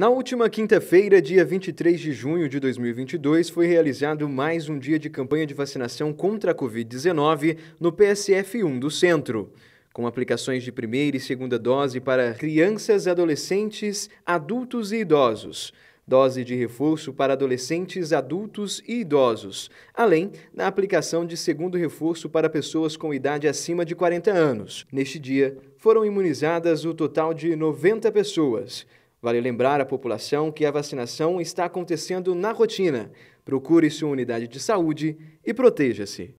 Na última quinta-feira, dia 23 de junho de 2022, foi realizado mais um dia de campanha de vacinação contra a Covid-19 no PSF1 do centro. Com aplicações de primeira e segunda dose para crianças, adolescentes, adultos e idosos. Dose de reforço para adolescentes, adultos e idosos, além da aplicação de segundo reforço para pessoas com idade acima de 40 anos. Neste dia, foram imunizadas o total de 90 pessoas Vale lembrar à população que a vacinação está acontecendo na rotina. Procure sua unidade de saúde e proteja-se.